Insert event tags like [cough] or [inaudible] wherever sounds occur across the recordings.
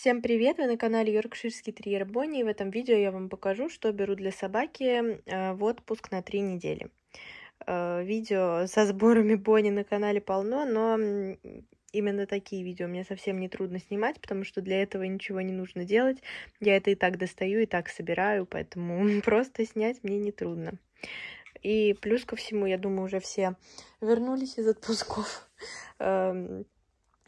Всем привет! Вы на канале Йоркширский Триер Бонни и в этом видео я вам покажу, что беру для собаки э, в отпуск на три недели. Э, видео со сборами Бонни на канале полно, но именно такие видео мне совсем не трудно снимать, потому что для этого ничего не нужно делать. Я это и так достаю, и так собираю, поэтому [laughs] просто снять мне не трудно. И плюс ко всему, я думаю, уже все вернулись из отпусков. Эм,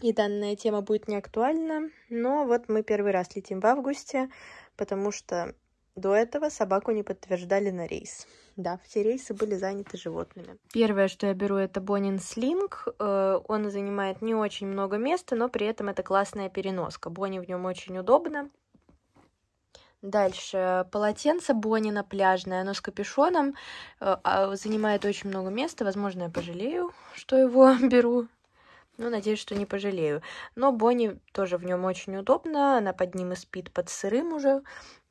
и данная тема будет не актуальна. Но вот мы первый раз летим в августе, потому что до этого собаку не подтверждали на рейс. Да, все рейсы были заняты животными. Первое, что я беру, это Бонин Слинг. Э, он занимает не очень много места, но при этом это классная переноска. Бони в нем очень удобно. Дальше. Полотенце Бонина пляжное, оно с капюшоном, э, а, занимает очень много места. Возможно, я пожалею, что его [laughs] беру ну, надеюсь, что не пожалею. Но Бонни тоже в нем очень удобно. Она под ним и спит под сырым уже,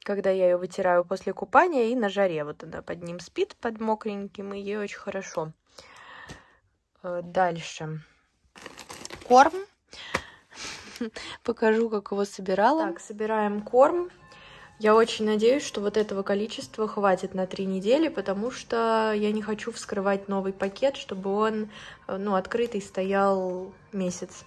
когда я ее вытираю после купания. И на жаре вот она под ним спит, под мокреньким, и ей очень хорошо. Э, дальше. Корм. [laughs] Покажу, как его собирала. Так, собираем корм. Я очень надеюсь, что вот этого количества хватит на три недели, потому что я не хочу вскрывать новый пакет, чтобы он, э, ну, открытый стоял месяц.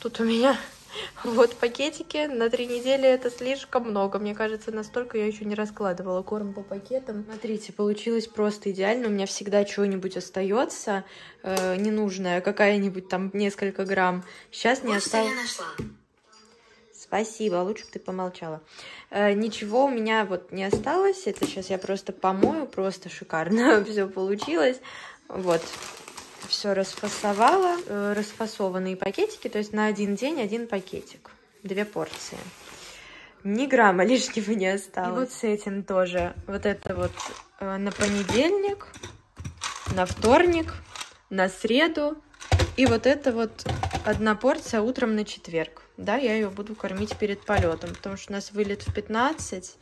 Тут у меня [laughs] вот пакетики на три недели это слишком много. Мне кажется, настолько я еще не раскладывала корм по пакетам. Смотрите, получилось просто идеально. У меня всегда чего-нибудь остается э, ненужное, какая-нибудь там несколько грамм. Сейчас не осталось. Спасибо, а лучше бы ты помолчала. Э, ничего у меня вот не осталось. Это сейчас я просто помою, просто шикарно [laughs] все получилось. Вот, все расфасовала, э, расфасованные пакетики, то есть на один день один пакетик, две порции. Ни грамма [laughs] лишнего не осталось. И вот с этим тоже. Вот это вот э, на понедельник, на вторник, на среду. И вот это вот одна порция утром на четверг да, я ее буду кормить перед полетом, потому что у нас вылет в 15,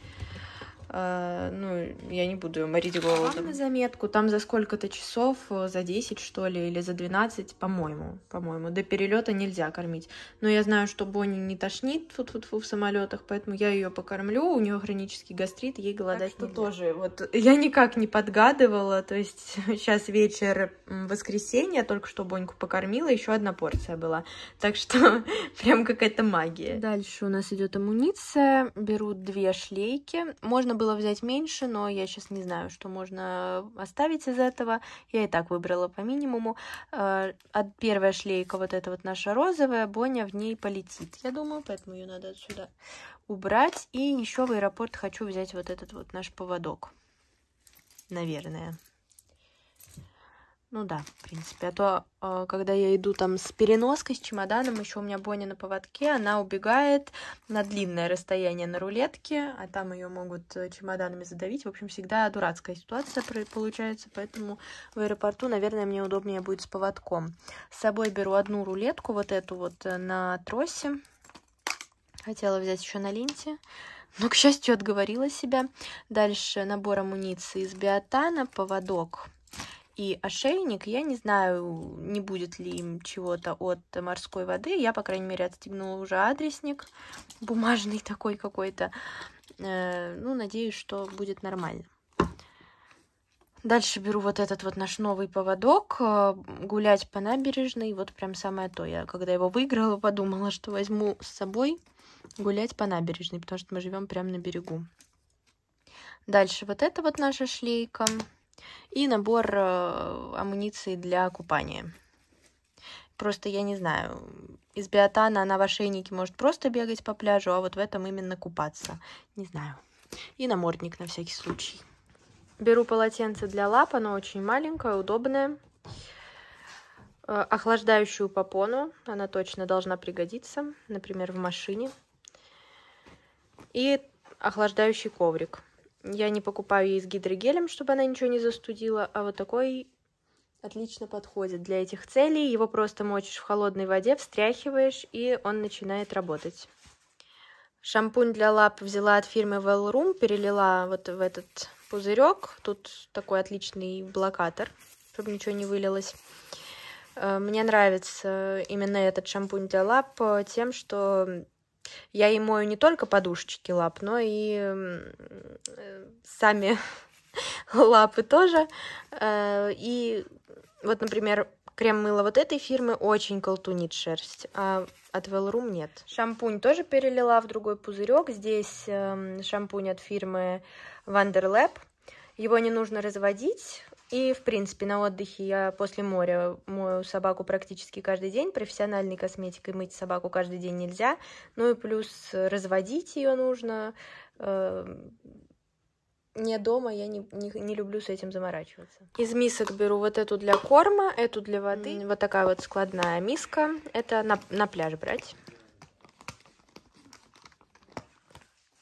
а, ну, я не буду ее морить а голодом. Вам на заметку, там за сколько-то часов, э, за 10, что ли, или за 12, по-моему, по-моему, до перелета нельзя кормить. Но я знаю, что Бонни не тошнит фу -фу в самолетах, поэтому я ее покормлю, у нее хронический гастрит, ей голодать так что нельзя. тоже, вот, я никак не подгадывала, то есть сейчас [laughs] вечер воскресенье, только что Боньку покормила, еще одна порция была, так что [laughs] прям какая-то магия. Дальше у нас идет амуниция, берут две шлейки, можно было взять меньше, но я сейчас не знаю, что можно оставить из этого. Я и так выбрала по минимуму. Э, от первая шлейка вот эта вот наша розовая, Боня в ней полетит, я думаю, поэтому ее надо отсюда убрать. И еще в аэропорт хочу взять вот этот вот наш поводок, наверное. Ну да, в принципе. А то, а, когда я иду там с переноской, с чемоданом, еще у меня Бонни на поводке, она убегает на длинное расстояние на рулетке, а там ее могут э, чемоданами задавить. В общем, всегда дурацкая ситуация получается, поэтому в аэропорту, наверное, мне удобнее будет с поводком. С собой беру одну рулетку, вот эту вот э, на тросе. Хотела взять еще на ленте. Но, к счастью, отговорила себя. Дальше набор амуниции из биотана, поводок и ошейник. Я не знаю, не будет ли им чего-то от морской воды. Я, по крайней мере, отстегнула уже адресник бумажный такой какой-то. Э, ну, надеюсь, что будет нормально. Дальше беру вот этот вот наш новый поводок, э, гулять по набережной, вот прям самое то. Я когда его выиграла, подумала, что возьму с собой гулять по набережной, потому что мы живем прямо на берегу. Дальше вот это вот наша шлейка. И набор э, амуниции для купания. Просто я не знаю, из биотана она в ошейнике может просто бегать по пляжу, а вот в этом именно купаться. Не знаю. И намордник на всякий случай. Беру полотенце для лап, оно очень маленькое, удобное. Э, охлаждающую попону, она точно должна пригодиться, например, в машине. И охлаждающий коврик. Я не покупаю ей с гидрогелем, чтобы она ничего не застудила, а вот такой отлично подходит для этих целей. Его просто мочишь в холодной воде, встряхиваешь, и он начинает работать. Шампунь для лап взяла от фирмы Wellroom, перелила вот в этот пузырек. Тут такой отличный блокатор, чтобы ничего не вылилось. Э, мне нравится именно этот шампунь для лап э, тем, что я и мою не только подушечки лап, но и сами [laughs] лапы тоже. Э, и вот, например, крем-мыло вот этой фирмы очень колтунит шерсть, а от Velroom нет. Шампунь тоже перелила в другой пузырек. Здесь эм, шампунь от фирмы Wonderlab. Его не нужно разводить, и, в принципе, на отдыхе я после моря мою собаку практически каждый день. Профессиональной косметикой мыть собаку каждый день нельзя. Ну и плюс разводить ее нужно. Не эм, дома, я не, не, не люблю с этим заморачиваться. Из мисок беру вот эту для корма, эту для воды. Mm. Вот такая вот складная миска. Это на, на пляж брать.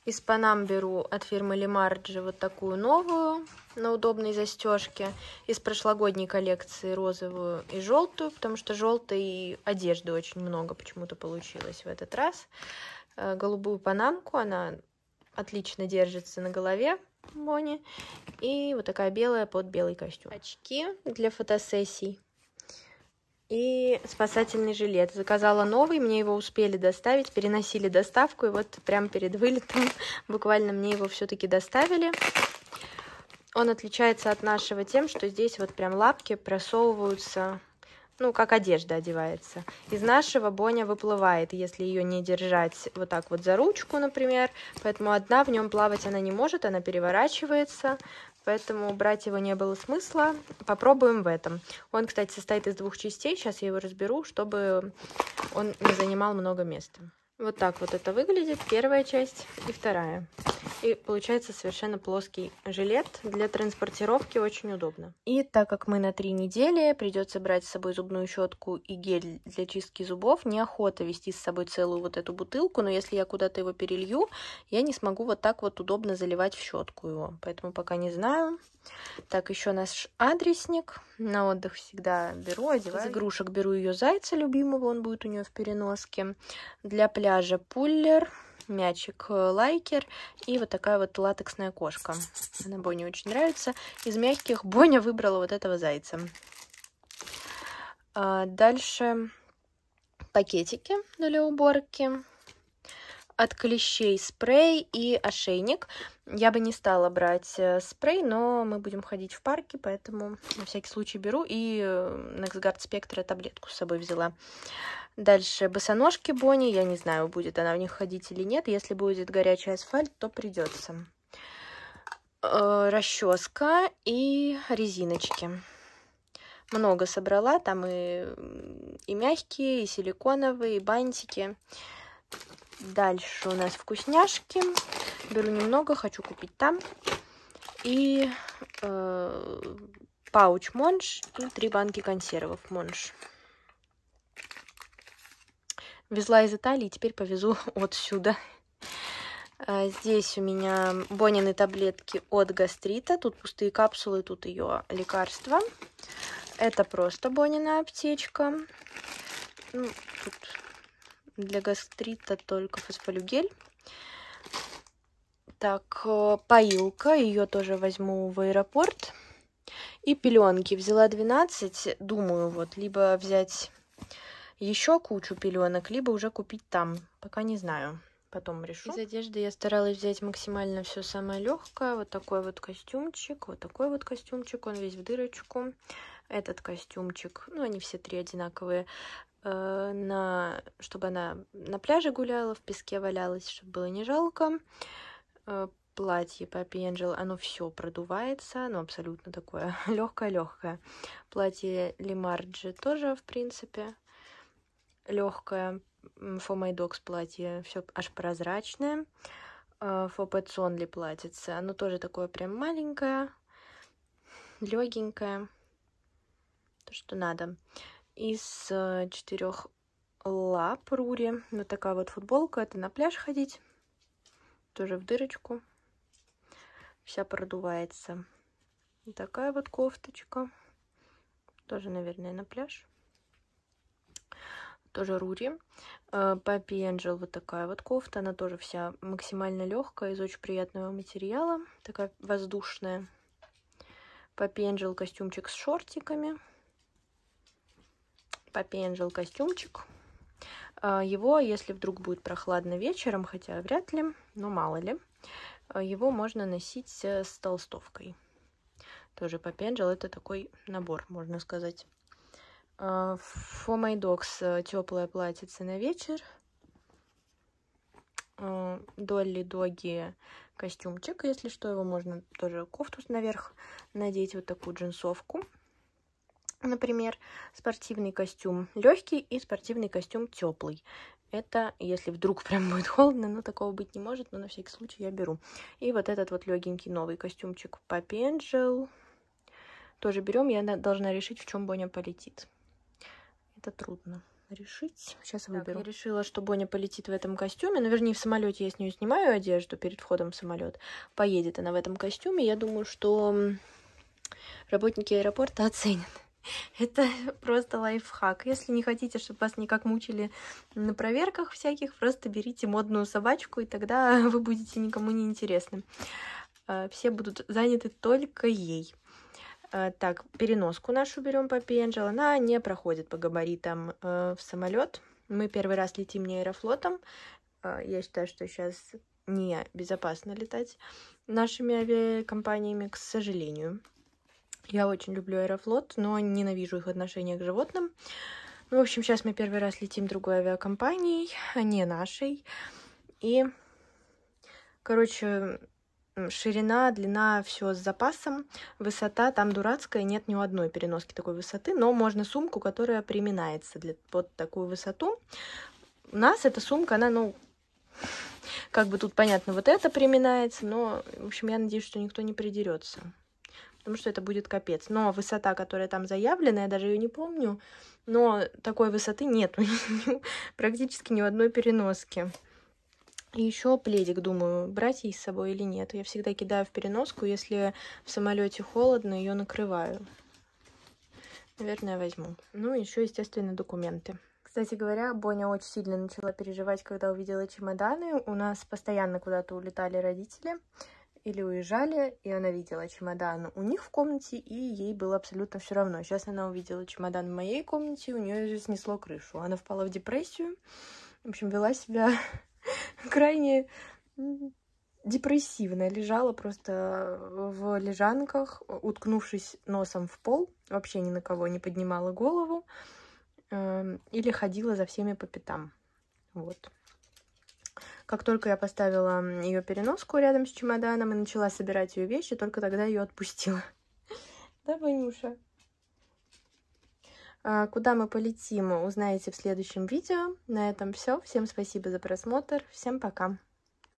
из Панам беру от фирмы Лемарджи вот такую новую на удобной застежке. Из прошлогодней коллекции розовую и желтую, потому что желтой одежды очень много почему-то получилось в этот раз. Э, голубую панамку, она отлично держится на голове Бони. И вот такая белая под белый костюм. Очки для фотосессий и спасательный жилет. Заказала новый, мне его успели доставить, переносили доставку, и вот прямо перед вылетом [laughs] буквально мне его все-таки доставили. Он отличается от нашего тем, что здесь вот прям лапки просовываются ну, как одежда одевается. Из нашего боня выплывает, если ее не держать вот так вот за ручку, например. Поэтому одна в нем плавать она не может, она переворачивается. Поэтому брать его не было смысла. Попробуем в этом. Он, кстати, состоит из двух частей. Сейчас я его разберу, чтобы он не занимал много места. Вот так вот это выглядит, первая часть и вторая. И получается совершенно плоский жилет. Для транспортировки очень удобно. И так как мы на три недели, придется брать с собой зубную щетку и гель для чистки зубов. Неохота вести с собой целую вот эту бутылку, но если я куда-то его перелью, я не смогу вот так вот удобно заливать в щетку его. Поэтому пока не знаю. Так, еще наш адресник на отдых всегда беру, одеваю. Из игрушек беру ее зайца любимого, он будет у нее в переноске. Для пляжа пуллер, мячик э, лайкер и вот такая вот латексная кошка. Она Боне очень нравится. Из мягких Боня выбрала вот этого зайца. А, дальше пакетики для уборки от клещей спрей и ошейник. Я бы не стала брать э, спрей, но мы будем ходить в парке, поэтому на всякий случай беру. И Nexgard э, Spectra таблетку с собой взяла. Дальше босоножки Бонни. Я не знаю, будет она в них ходить или нет. Если будет горячий асфальт, то придется. Э, расческа и резиночки. Много собрала. Там и, и мягкие, и силиконовые, и бантики. Дальше у нас Вкусняшки. Беру немного, хочу купить там. И э, пауч Монш и три банки консервов Монш. Везла из Италии, теперь повезу [laughs] отсюда. Э, здесь у меня Бонины таблетки от гастрита. Тут пустые капсулы, тут ее лекарства. Это просто Бонина аптечка. Ну, тут для гастрита только фосфолюгель. Так, э, поилка, ее тоже возьму в аэропорт. И пеленки. Взяла 12, думаю, вот, либо взять еще кучу пеленок, либо уже купить там. Пока не знаю. Потом решу. Из одежды я старалась взять максимально все самое легкое. Вот такой вот костюмчик, вот такой вот костюмчик, он весь в дырочку. Этот костюмчик, ну они все три одинаковые э, на, чтобы она на пляже гуляла, в песке валялась, чтобы было не жалко. Э, платье Папи Angel, оно все продувается, оно абсолютно такое [laughs] легкое-легкое. Платье Лимарджи тоже, в принципе, легкое. For My Dogs платье все аж прозрачное. Э, For Pets Only платьице, оно тоже такое прям маленькое, легенькое, то, что надо. Из э, четырех лап Рури, вот такая вот футболка, это на пляж ходить тоже в дырочку. Вся продувается. И такая вот кофточка. Тоже, наверное, на пляж. Тоже Рури. Э, Папи Angel вот такая вот кофта. Она тоже вся максимально легкая, из очень приятного материала. Такая воздушная. Папи Angel костюмчик с шортиками. Папи Angel костюмчик. А, его, если вдруг будет прохладно вечером, хотя вряд ли, но мало ли, а, его можно носить с толстовкой. Тоже по Penjel это такой набор, можно сказать. А, for My Dogs теплое платьице на вечер. Долли Доги костюмчик, если что, его можно тоже кофту наверх надеть, вот такую джинсовку. Например, спортивный костюм легкий и спортивный костюм теплый. Это если вдруг [laughs] прям будет холодно, но такого быть не может, но на всякий случай я беру. И вот этот вот легенький новый костюмчик Papi Angel. Тоже берем. Я должна решить, в чем Боня полетит. Это трудно решить. Сейчас так, выберу. Я решила, что Боня полетит в этом костюме. Ну, вернее, в самолете я с нее снимаю одежду перед входом в самолет. Поедет она в этом костюме. Я думаю, что работники аэропорта [laughs] оценят [laughs] Это просто лайфхак. Если не хотите, чтобы вас никак мучили на проверках всяких, просто берите модную собачку, и тогда [laughs] вы будете никому не интересны. А, все будут заняты только ей. А, так, переноску нашу берем по Angel. Она не проходит по габаритам а, в самолет. Мы первый раз летим не аэрофлотом. Я считаю, что сейчас не безопасно летать нашими авиакомпаниями, к сожалению. Я очень люблю Аэрофлот, но ненавижу их отношение к животным. В общем, сейчас мы первый раз летим другой авиакомпанией, а не нашей. И, короче, ширина, длина, все с запасом, высота там дурацкая, нет ни у одной переноски такой высоты, но можно сумку, которая приминается для, под такую высоту. У нас эта сумка, она, ну, как бы тут понятно, вот это приминается, но, в общем, я надеюсь, что никто не придерется потому что это будет капец. Но высота, которая там заявлена, я даже ее не помню, но такой высоты нет [laughs] практически ни в одной переноске. И еще пледик, думаю, брать ей с собой или нет. Я всегда кидаю в переноску, если в самолете холодно, ее накрываю. Наверное, возьму. Ну, еще, естественно, документы. Кстати говоря, Боня очень сильно начала переживать, когда увидела чемоданы. У нас постоянно куда-то улетали родители или уезжали, и она видела чемодан у них в комнате, и ей было абсолютно все равно. Сейчас она увидела чемодан в моей комнате, у нее же снесло крышу. Она впала в депрессию, в общем, вела себя [laughs] крайне депрессивно. Лежала просто в лежанках, уткнувшись носом в пол, вообще ни на кого не поднимала голову, эм, или ходила за всеми по пятам. Вот. Как только я поставила ее переноску рядом с чемоданом и начала собирать ее вещи, только тогда ее отпустила. [laughs] Да, Ванюша? А, куда мы полетим, узнаете в следующем видео. На этом все. Всем спасибо за просмотр. Всем пока.